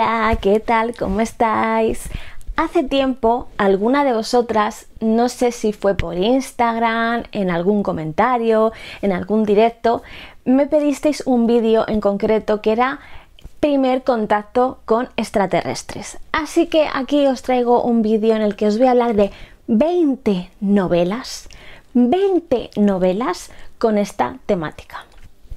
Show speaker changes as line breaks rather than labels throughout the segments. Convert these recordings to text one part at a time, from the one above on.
Hola, ¿qué tal? ¿Cómo estáis? Hace tiempo alguna de vosotras, no sé si fue por Instagram, en algún comentario, en algún directo, me pedisteis un vídeo en concreto que era primer contacto con extraterrestres. Así que aquí os traigo un vídeo en el que os voy a hablar de 20 novelas, 20 novelas con esta temática.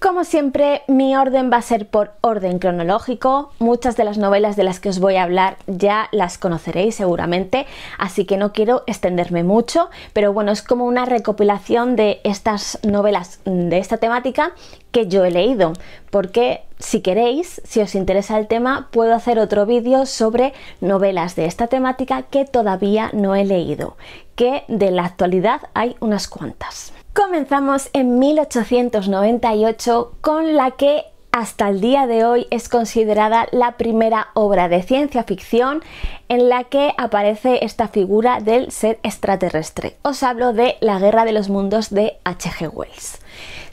Como siempre, mi orden va a ser por orden cronológico. Muchas de las novelas de las que os voy a hablar ya las conoceréis seguramente, así que no quiero extenderme mucho, pero bueno, es como una recopilación de estas novelas mm, de esta temática que yo he leído, porque si queréis, si os interesa el tema, puedo hacer otro vídeo sobre novelas de esta temática que todavía no he leído, que de la actualidad hay unas cuantas. Comenzamos en 1898 con la que hasta el día de hoy es considerada la primera obra de ciencia ficción en la que aparece esta figura del ser extraterrestre. Os hablo de La Guerra de los Mundos de H.G. Wells.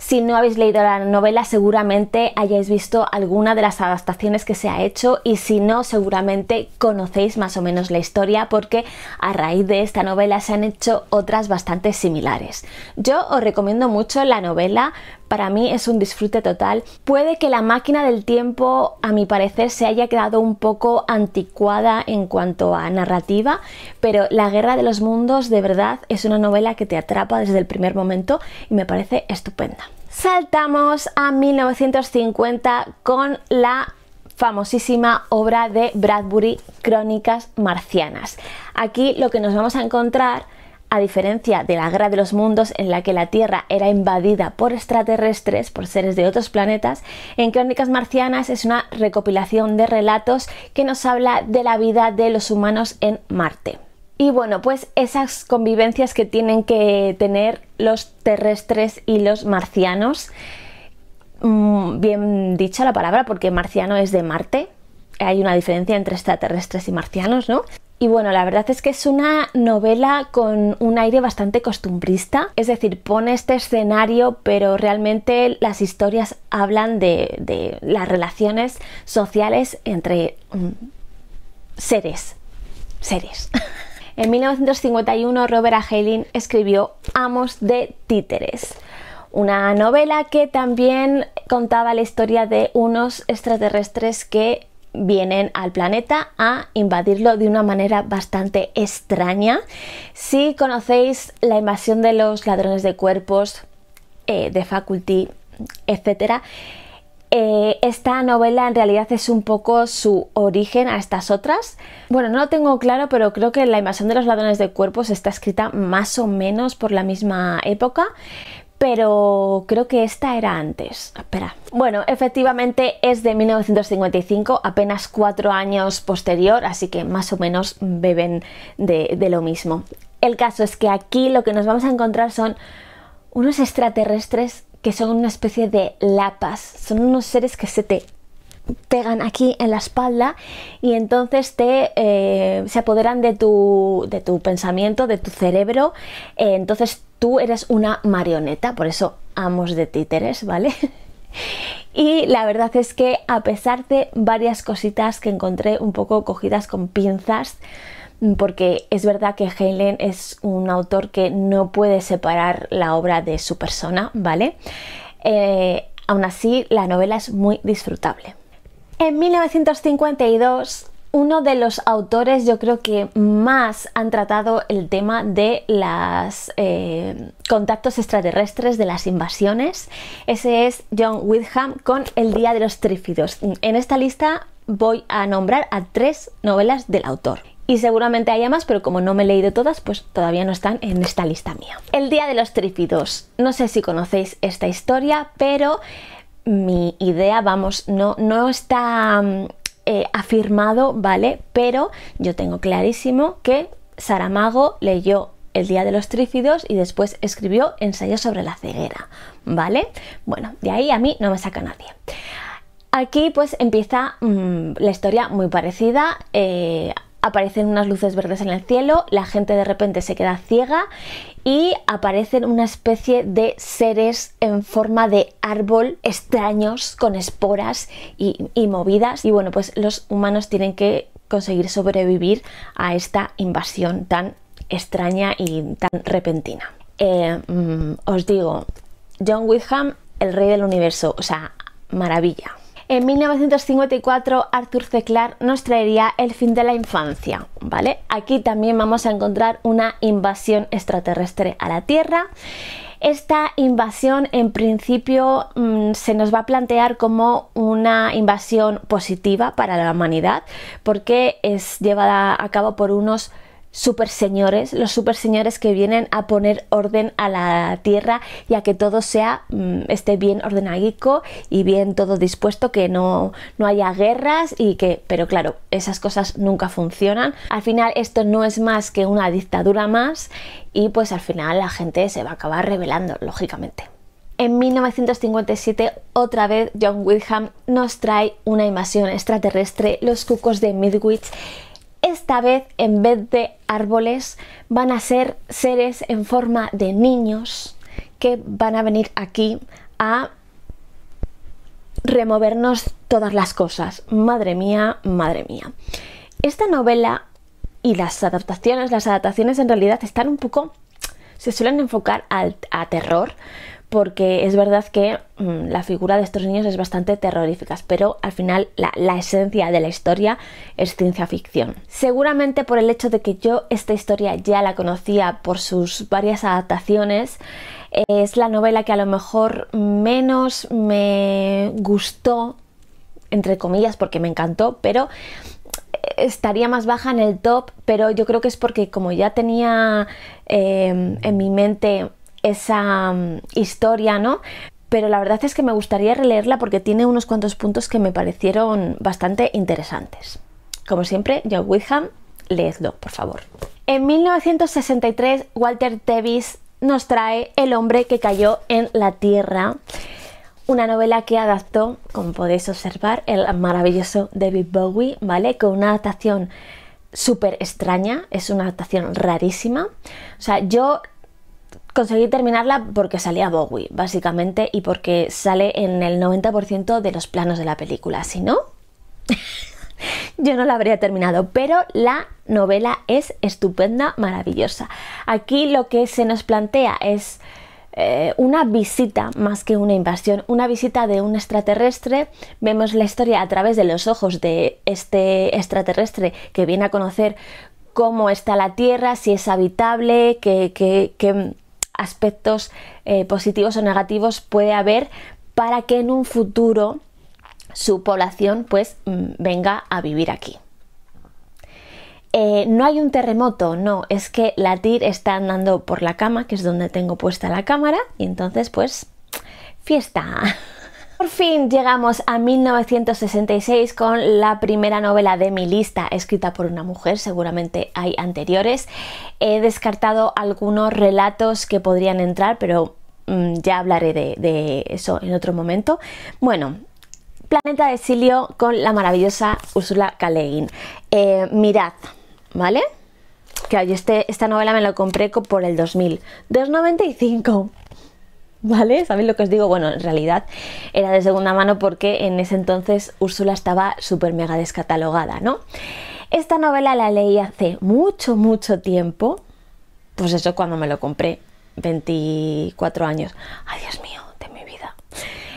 Si no habéis leído la novela, seguramente hayáis visto alguna de las adaptaciones que se ha hecho y si no, seguramente conocéis más o menos la historia porque a raíz de esta novela se han hecho otras bastante similares. Yo os recomiendo mucho la novela, para mí es un disfrute total. Puede que la máquina del tiempo, a mi parecer, se haya quedado un poco anticuada en cuanto a narrativa, pero La Guerra de los Mundos de verdad es una novela que te atrapa desde el primer momento y me parece estupenda. Saltamos a 1950 con la famosísima obra de Bradbury, Crónicas Marcianas. Aquí lo que nos vamos a encontrar a diferencia de la Guerra de los Mundos en la que la Tierra era invadida por extraterrestres, por seres de otros planetas, en Crónicas Marcianas es una recopilación de relatos que nos habla de la vida de los humanos en Marte. Y bueno, pues esas convivencias que tienen que tener los terrestres y los marcianos. Mm, bien dicha la palabra, porque marciano es de Marte. Hay una diferencia entre extraterrestres y marcianos, ¿no? Y bueno, la verdad es que es una novela con un aire bastante costumbrista, es decir, pone este escenario, pero realmente las historias hablan de, las relaciones sociales entre mm, seres, seres. En 1951 Robert A. Heinlein escribió Amos de Títeres, una novela que también contaba la historia de unos extraterrestres que vienen al planeta a invadirlo de una manera bastante extraña. Si conocéis la invasión de los ladrones de cuerpos, eh, de faculty, etcétera, eh, esta novela en realidad es un poco su origen a estas otras. Bueno, no lo tengo claro, pero creo que La invasión de los ladrones de cuerpos está escrita más o menos por la misma época, pero creo que esta era antes. Espera. Bueno, efectivamente es de 1955, apenas cuatro años posterior, así que más o menos beben de, lo mismo. El caso es que aquí lo que nos vamos a encontrar son unos extraterrestres que son una especie de lapas, son unos seres que se te pegan aquí en la espalda y entonces te eh, se apoderan de tu, de tu pensamiento, de tu cerebro, eh, entonces tú eres una marioneta, por eso amos de títeres, ¿vale? Y la verdad es que a pesar de varias cositas que encontré un poco cogidas con pinzas, porque es verdad que Heinlein es un autor que no puede separar la obra de su persona, ¿vale? Eh, aún así, la novela es muy disfrutable. En 1952, uno de los autores yo creo que más han tratado el tema de los eh, contactos extraterrestres, de las invasiones, ese es John Wyndham con El Día de los Trífidos. En esta lista voy a nombrar a tres novelas del autor y seguramente haya más, pero como no me he leído todas, pues todavía no están en esta lista mía. El Día de los trífidos. No sé si conocéis esta historia, pero mi idea, vamos, no, no está mm, eh, afirmado, ¿vale? Pero yo tengo clarísimo que Saramago leyó el Día de los Trífidos y después escribió Ensayo sobre la ceguera, ¿vale? Bueno, de ahí a mí no me saca nadie. Aquí pues empieza mm, la historia muy parecida eh, aparecen unas luces verdes en el cielo, la gente de repente se queda ciega y aparecen una especie de seres en forma de árbol extraños con esporas y, movidas. Y bueno, pues los humanos tienen que conseguir sobrevivir a esta invasión tan extraña y tan repentina. Eh, mm, os digo, John Wickham, el rey del universo, o sea, maravilla. En 1954 Arthur C. Clarke nos traería El fin de la infancia, ¿vale? Aquí también vamos a encontrar una invasión extraterrestre a la Tierra. Esta invasión en principio mm, se nos va a plantear como una invasión positiva para la humanidad porque es llevada a cabo por unos super señores, los super señores que vienen a poner orden a la tierra y a que todo sea mm, esté bien ordenadico y bien todo dispuesto, que no, no haya guerras y que, pero claro, esas cosas nunca funcionan. Al final esto no es más que una dictadura más y pues al final la gente se va a acabar rebelando, lógicamente. En 1957, otra vez John Wilhelm nos trae una invasión extraterrestre, los cucos de Midwich, esta vez en vez de árboles van a ser seres en forma de niños que van a venir aquí a removernos todas las cosas. Madre mía, madre mía. Esta novela y las adaptaciones, las adaptaciones en realidad están un poco, se suelen enfocar al, a terror, porque es verdad que mm, la figura de estos niños es bastante terrorífica, pero al final la, esencia de la historia es ciencia ficción. Seguramente por el hecho de que yo esta historia ya la conocía por sus varias adaptaciones, es la novela que a lo mejor menos me gustó, entre comillas, porque me encantó, pero eh, estaría más baja en el top, pero yo creo que es porque como ya tenía eh, en mi mente esa mm, historia, ¿no? Pero la verdad es que me gustaría releerla porque tiene unos cuantos puntos que me parecieron bastante interesantes. Como siempre, John Wickham, leedlo, por favor. En 1963, Walter Tevis nos trae El hombre que cayó en la tierra, una novela que adaptó, como podéis observar, el maravilloso David Bowie, ¿vale? Con una adaptación súper extraña, es una adaptación rarísima. O sea, yo Conseguí terminarla porque salía Bowie, básicamente, y porque sale en el 90% de los planos de la película. Si no, yo no la habría terminado, pero la novela es estupenda, maravillosa. Aquí lo que se nos plantea es eh, una visita más que una invasión, una visita de un extraterrestre. Vemos la historia a través de los ojos de este extraterrestre que viene a conocer cómo está la Tierra, si es habitable, qué aspectos eh, positivos o negativos puede haber para que en un futuro su población pues mm, venga a vivir aquí. Eh, no hay un terremoto, no, es que la TIR está andando por la cama, que es donde tengo puesta la cámara, y entonces pues fiesta. Por fin llegamos a 1966 con la primera novela de mi lista, escrita por una mujer, seguramente hay anteriores. He descartado algunos relatos que podrían entrar, pero mm, ya hablaré de, eso en otro momento. Bueno, Planeta de Silio con la maravillosa Úrsula Caleguín. Eh, mirad, ¿vale? Que claro, yo este, esta novela me la compré por el 2000. 295. ¿Vale? ¿Sabéis lo que os digo? Bueno, en realidad era de segunda mano porque en ese entonces Úrsula estaba súper mega descatalogada, ¿no? Esta novela la leí hace mucho, mucho tiempo. Pues eso cuando me lo compré, 24 años. Ay, Dios mío, de mi vida.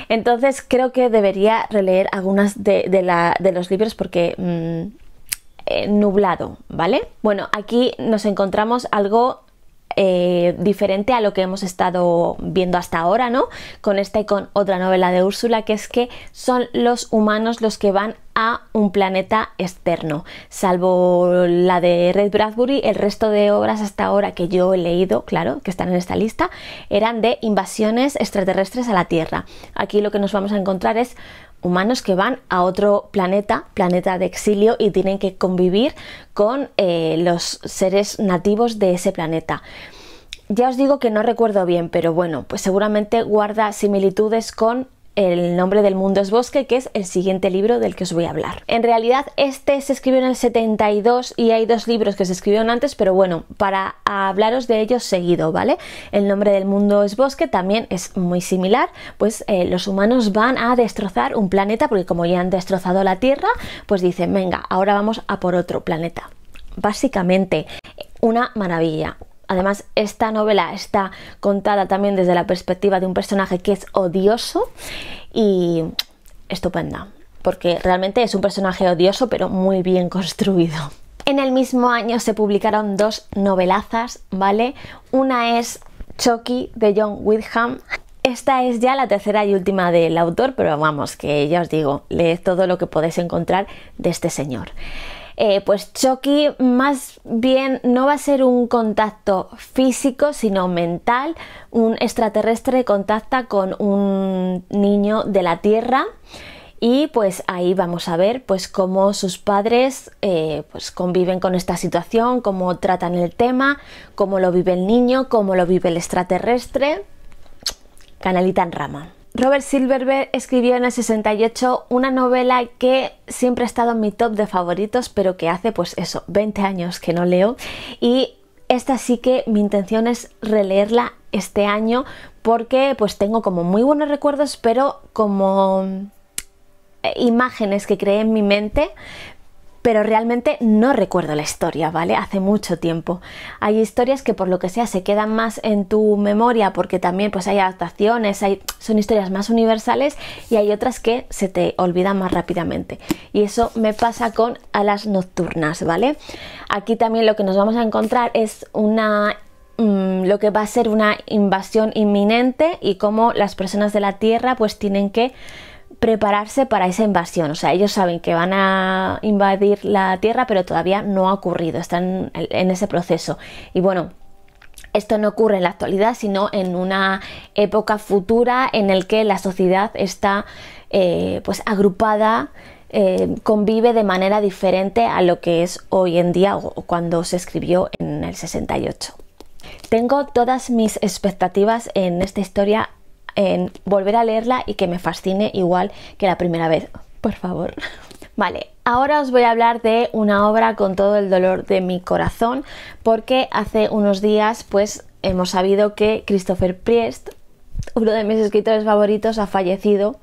Entonces creo que debería releer algunas de, los libros porque mm, eh, nublado, ¿vale? Bueno, aquí nos encontramos algo eh, diferente a lo que hemos estado viendo hasta ahora, ¿no? Con esta y con otra novela de Úrsula, que es que son los humanos los que van a un planeta externo. Salvo la de Red Bradbury, el resto de obras hasta ahora que yo he leído, claro, que están en esta lista, eran de invasiones extraterrestres a la Tierra. Aquí lo que nos vamos a encontrar es humanos que van a otro planeta, planeta de exilio, y tienen que convivir con eh, los seres nativos de ese planeta. Ya os digo que no recuerdo bien, pero bueno, pues seguramente guarda similitudes con el nombre del mundo es bosque, que es el siguiente libro del que os voy a hablar. En realidad este se escribió en el 72 y hay dos libros que se escribieron antes, pero bueno, para hablaros de ellos seguido, ¿vale? El nombre del mundo es bosque también es muy similar, pues eh, los humanos van a destrozar un planeta porque como ya han destrozado la Tierra, pues dicen, venga, ahora vamos a por otro planeta. Básicamente, una maravilla. Además, esta novela está contada también desde la perspectiva de un personaje que es odioso y estupenda, porque realmente es un personaje odioso pero muy bien construido. En el mismo año se publicaron dos novelazas, ¿vale? Una es Chucky de John Wyndham. Esta es ya la tercera y última del autor, pero vamos, que ya os digo, leed todo lo que podéis encontrar de este señor. Eh, pues Chucky más bien no va a ser un contacto físico, sino mental. Un extraterrestre contacta con un niño de la Tierra y pues ahí vamos a ver pues cómo sus padres eh, pues conviven con esta situación, cómo tratan el tema, cómo lo vive el niño, cómo lo vive el extraterrestre. Canalita en rama. Robert Silverberg escribió en el 68 una novela que siempre ha estado en mi top de favoritos, pero que hace pues eso, 20 años que no leo. Y esta sí que mi intención es releerla este año porque pues tengo como muy buenos recuerdos, pero como eh, imágenes que creé en mi mente, pero realmente no recuerdo la historia, ¿vale? Hace mucho tiempo. Hay historias que por lo que sea se quedan más en tu memoria porque también pues hay adaptaciones, hay, son historias más universales y hay otras que se te olvidan más rápidamente. Y eso me pasa con Alas Nocturnas, ¿vale? Aquí también lo que nos vamos a encontrar es una mm, lo que va a ser una invasión inminente y cómo las personas de la Tierra pues tienen que prepararse para esa invasión. O sea, ellos saben que van a invadir la Tierra, pero todavía no ha ocurrido, están en ese proceso. Y bueno, esto no ocurre en la actualidad, sino en una época futura en el que la sociedad está eh, pues agrupada, eh, convive de manera diferente a lo que es hoy en día o cuando se escribió en el 68. Tengo todas mis expectativas en esta historia en volver a leerla y que me fascine igual que la primera vez. Por favor. Vale, ahora os voy a hablar de una obra con todo el dolor de mi corazón porque hace unos días pues hemos sabido que Christopher Priest, uno de mis escritores favoritos, ha fallecido.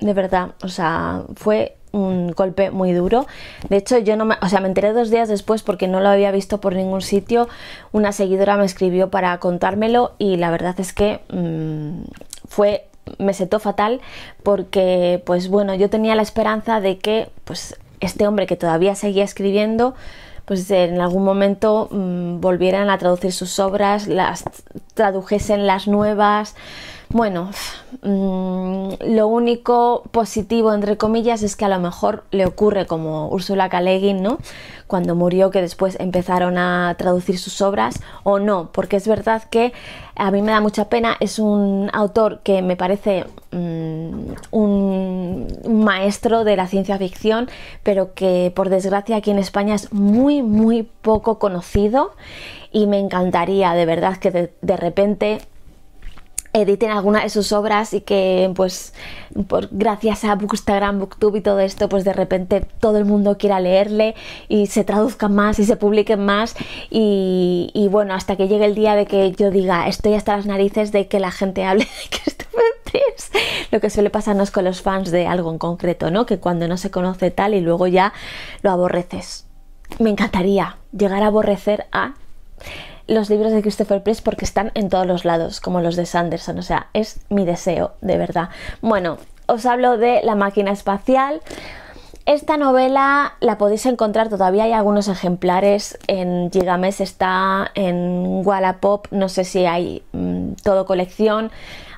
de verdad, o sea, fue un golpe muy duro. De hecho, yo no me, o sea, me enteré dos días después porque no lo había visto por ningún sitio. Una seguidora me escribió para contármelo y la verdad es que mm, fue me setó fatal porque pues bueno, yo tenía la esperanza de que pues este hombre que todavía seguía escribiendo pues en algún momento mm, volvieran a traducir sus obras, las tradujesen las nuevas, bueno, mm, lo único positivo, entre comillas, es que a lo mejor le ocurre como Ursula K. ¿no? Cuando murió, que después empezaron a traducir sus obras, o no, porque es verdad que a mí me da mucha pena, es un autor que me parece mm, un maestro de la ciencia ficción, pero que por desgracia aquí en España es muy, muy poco conocido y me encantaría de verdad que de repente editen alguna de sus obras y que pues por, gracias a Bookstagram, Booktube y todo esto pues de repente todo el mundo quiera leerle y se traduzca más y se publiquen más y, bueno hasta que llegue el día de que yo diga estoy hasta las narices de que la gente hable de que esto lo que suele pasarnos con los fans de algo en concreto, ¿no? Que cuando no se conoce tal y luego ya lo aborreces. Me encantaría llegar a aborrecer a los libros de Christopher Priest porque están en todos los lados, como los de Sanderson, o sea, es mi deseo, de verdad. Bueno, os hablo de La máquina espacial. Esta novela la podéis encontrar, todavía hay algunos ejemplares en Gigames está en Wallapop, no sé si hay mm, todo colección,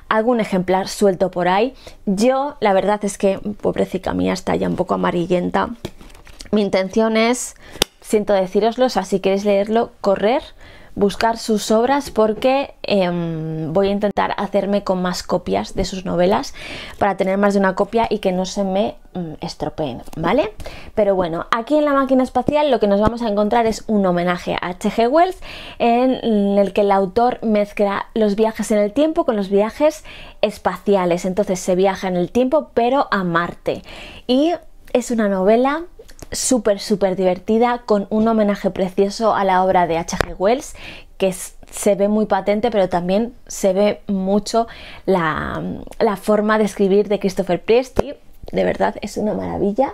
algún ejemplar suelto por ahí. Yo, la verdad es que, pobrecita mía, está ya un poco amarillenta. Mi intención es, siento deciroslo si queréis leerlo, correr buscar sus obras porque em, voy a intentar hacerme con más copias de sus novelas para tener más de una copia y que no se me mm, estropeen, ¿vale? Pero bueno, aquí en la máquina espacial lo que nos vamos a encontrar es un homenaje a H.G. Wells en el que el autor mezcla los viajes en el tiempo con los viajes espaciales. Entonces se viaja en el tiempo pero a Marte. Y es una novela súper, súper divertida con un homenaje precioso a la obra de H.G. Wells, que se ve muy patente, pero también se ve mucho la, forma de escribir de Christopher y De verdad, es una maravilla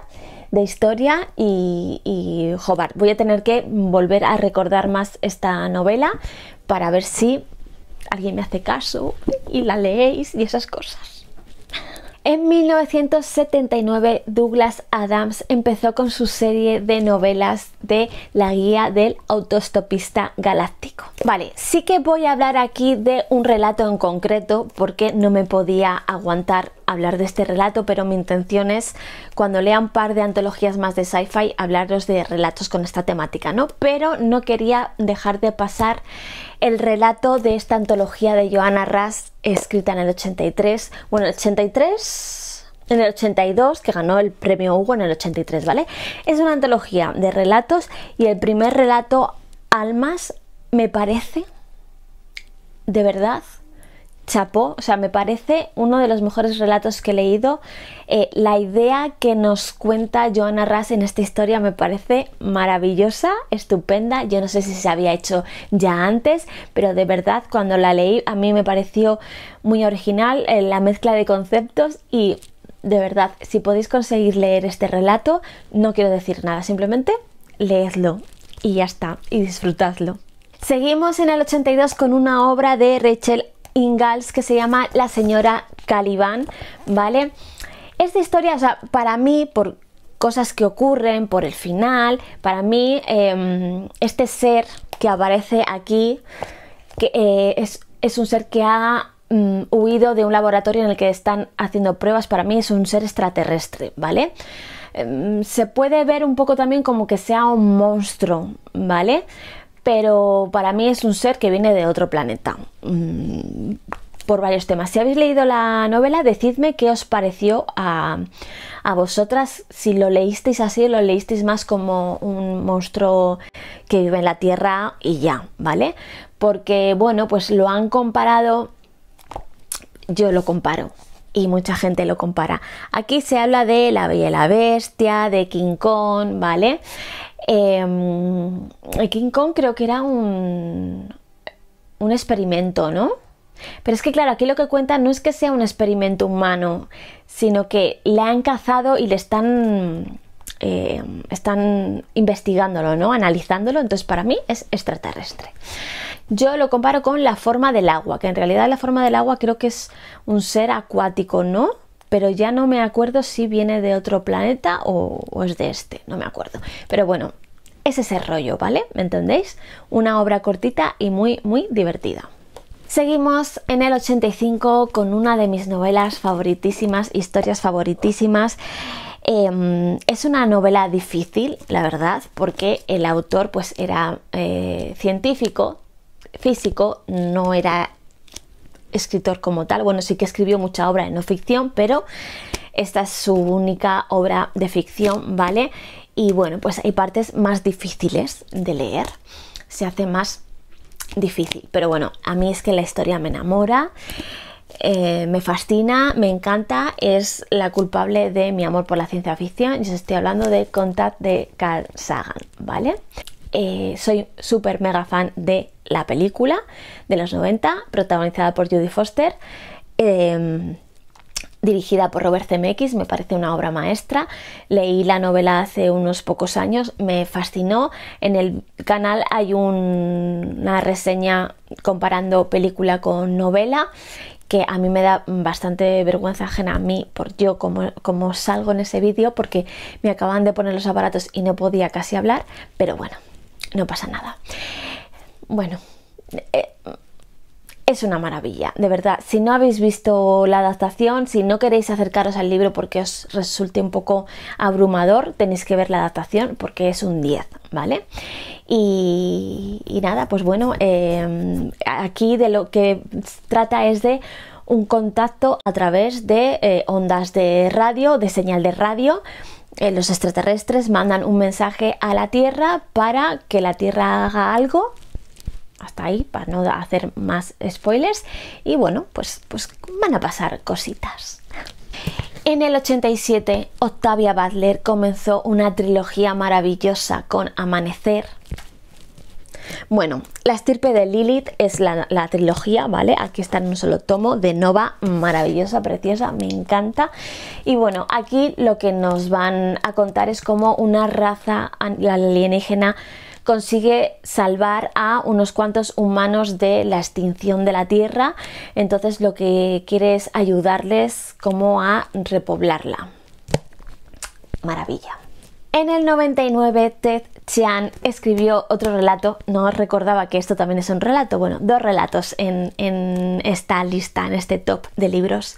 de historia y, y Voy a tener que volver a recordar más esta novela para ver si alguien me hace caso y la leéis y esas cosas. En 1979 Douglas Adams empezó con su serie de novelas de la guía del autostopista galáctico. Vale, sí que voy a hablar aquí de un relato en concreto porque no me podía aguantar hablar de este relato, pero mi intención es, cuando lea un par de antologías más de sci-fi, hablaros de relatos con esta temática, ¿no? Pero no quería dejar de pasar el relato de esta antología de Joanna Ras, escrita en el 83. Bueno, el 83 en el 82, que ganó el premio Hugo en el 83, ¿vale? Es una antología de relatos y el primer relato, Almas, me parece, de verdad, chapó, o sea, me parece uno de los mejores relatos que he leído. Eh, la idea que nos cuenta Joana Russ en esta historia me parece maravillosa, estupenda. Yo no sé si se había hecho ya antes, pero de verdad cuando la leí a mí me pareció muy original eh, la mezcla de conceptos y de verdad, si podéis conseguir leer este relato, no quiero decir nada, simplemente leedlo y ya está, y disfrutadlo. Seguimos en el 82 con una obra de Rachel Ingalls que se llama La señora caliban ¿vale? Esta historia, o sea, para mí, por cosas que ocurren, por el final, para mí em, este ser que aparece aquí que, eh, es, un ser que ha mm, huido de un laboratorio en el que están haciendo pruebas, para mí es un ser extraterrestre, ¿vale? Em, se puede ver un poco también como que sea un monstruo, ¿vale? pero para mí es un ser que viene de otro planeta. Mm, por varios temas. Si habéis leído la novela, decidme qué os pareció a, vosotras, si lo leísteis así lo leísteis más como un monstruo que vive en la Tierra y ya, ¿vale? Porque, bueno, pues lo han comparado, yo lo comparo, y mucha gente lo compara. Aquí se habla de la Bella la Bestia, de King Kong, ¿vale? eh, King Kong creo que era un, un experimento, ¿no? Pero es que claro, aquí lo que cuenta no es que sea un experimento humano, sino que le han cazado y le están, em, están investigándolo, ¿no? Analizándolo, entonces para mí es extraterrestre. Yo lo comparo con la forma del agua, que en realidad la forma del agua creo que es un ser acuático, ¿no? pero ya no me acuerdo si viene de otro planeta o, es de este, no me acuerdo. Pero bueno, ese es el rollo, ¿vale? ¿Me entendéis? Una obra cortita y muy, muy divertida. Seguimos en el 85 con una de mis novelas favoritísimas, historias favoritísimas. Em, es una novela difícil, la verdad, porque el autor pues era eh, científico, físico, no era escritor como tal. Bueno, sí que escribió mucha obra de no ficción, pero esta es su única obra de ficción, ¿vale? Y bueno, pues hay partes más difíciles de leer, se hace más difícil, pero bueno, a mí es que la historia me enamora. Eh, me fascina, me encanta, es la culpable de mi amor por la ciencia ficción y os estoy hablando de Contact de Carl Sagan, ¿vale? Eh, soy súper mega fan de la película de los 90, protagonizada por Judy Foster, em, dirigida por Robert Zemeckis, me parece una obra maestra. Leí la novela hace unos pocos años, me fascinó. En el canal hay una reseña comparando película con novela que a mí me da bastante vergüenza ajena a mí, por yo como, como salgo en ese vídeo, porque me acaban de poner los aparatos y no podía casi hablar, pero bueno, no pasa nada. Bueno, eh, es una maravilla, de verdad. Si no habéis visto la adaptación, si no queréis acercaros al libro porque os resulte un poco abrumador, tenéis que ver la adaptación porque es un 10, ¿vale? Y, nada, pues bueno, em, aquí de lo que trata es de un contacto a través de eh, ondas de radio, de señal de radio eh, los extraterrestres mandan un mensaje a la Tierra para que la Tierra haga algo. Hasta ahí, para no hacer más spoilers. Y bueno, pues, pues van a pasar cositas. En el 87, Octavia Butler comenzó una trilogía maravillosa con Amanecer, bueno, la estirpe de Lilith es la, trilogía, ¿vale? Aquí está en un solo tomo de Nova, maravillosa, preciosa, me encanta. Y bueno, aquí lo que nos van a contar es cómo una raza alienígena consigue salvar a unos cuantos humanos de la extinción de la Tierra, entonces lo que quiere es ayudarles como a repoblarla. Maravilla. En el 99, Ted Chian escribió otro relato, no recordaba que esto también es un relato, bueno, dos relatos en esta lista, en este top de libros.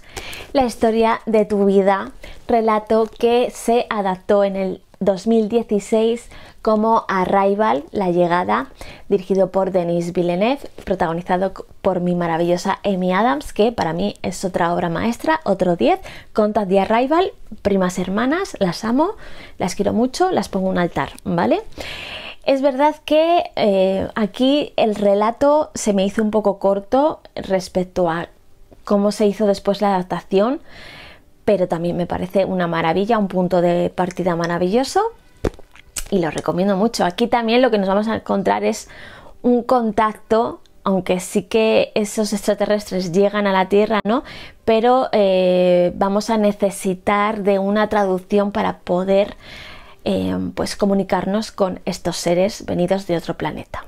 La historia de tu vida, relato que se adaptó en el 2016 como Arrival, La Llegada, dirigido por Denis Villeneuve, protagonizado por mi maravillosa Amy Adams, que para mí es otra obra maestra, otro 10, Contas de Arrival, primas hermanas, las amo, las quiero mucho, las pongo un altar, ¿vale? Es verdad que eh, aquí el relato se me hizo un poco corto respecto a cómo se hizo después la adaptación pero también me parece una maravilla, un punto de partida maravilloso y lo recomiendo mucho. Aquí también lo que nos vamos a encontrar es un contacto, aunque sí que esos extraterrestres llegan a la Tierra, ¿no? Pero eh, vamos a necesitar de una traducción para poder eh, pues comunicarnos con estos seres venidos de otro planeta.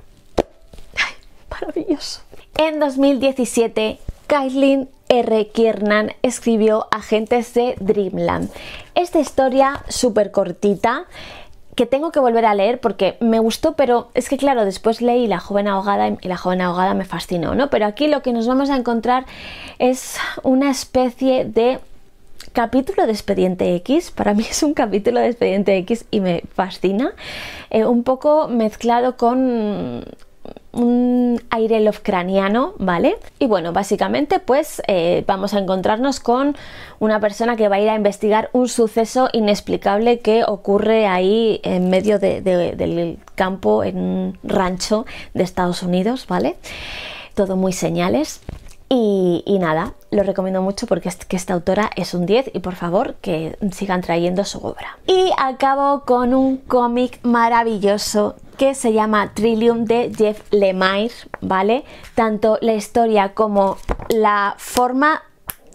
¡Ay, maravilloso! En 2017 kaitlyn R. Kiernan escribió Agentes de Dreamland. Esta historia súper cortita que tengo que volver a leer porque me gustó, pero es que claro, después leí La joven ahogada y La joven ahogada me fascinó, ¿no? Pero aquí lo que nos vamos a encontrar es una especie de capítulo de Expediente X, para mí es un capítulo de Expediente X y me fascina, eh, un poco mezclado con un aire lovecraniano, ¿vale? Y bueno, básicamente pues eh, vamos a encontrarnos con una persona que va a ir a investigar un suceso inexplicable que ocurre ahí en medio del campo, en un rancho de Estados Unidos, ¿vale? Todo muy señales. Y, nada, lo recomiendo mucho porque esta autora es un 10 y por favor que sigan trayendo su obra. Y acabo con un cómic maravilloso que se llama Trillium de Jeff Lemire, ¿vale? Tanto la historia como la forma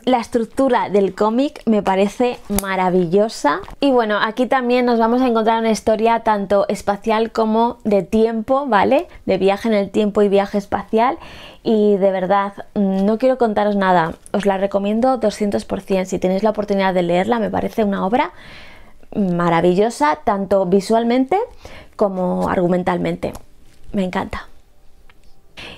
la estructura del cómic me parece maravillosa. Y bueno, aquí también nos vamos a encontrar una historia tanto espacial como de tiempo, ¿vale? De viaje en el tiempo y viaje espacial. Y de verdad, mm, no quiero contaros nada. Os la recomiendo 200%. Si tenéis la oportunidad de leerla, me parece una obra maravillosa, tanto visualmente como argumentalmente. Me encanta.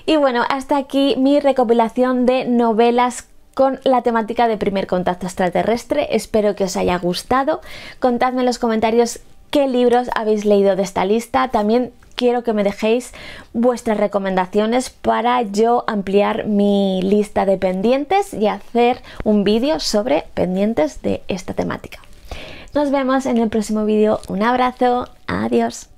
Y bueno, hasta aquí mi recopilación de novelas con la temática de primer contacto extraterrestre. Espero que os haya gustado. Contadme en los comentarios qué libros habéis leído de esta lista. También quiero que me dejéis vuestras recomendaciones para yo ampliar mi lista de pendientes y hacer un vídeo sobre pendientes de esta temática. Nos vemos en el próximo vídeo. Un abrazo. Adiós.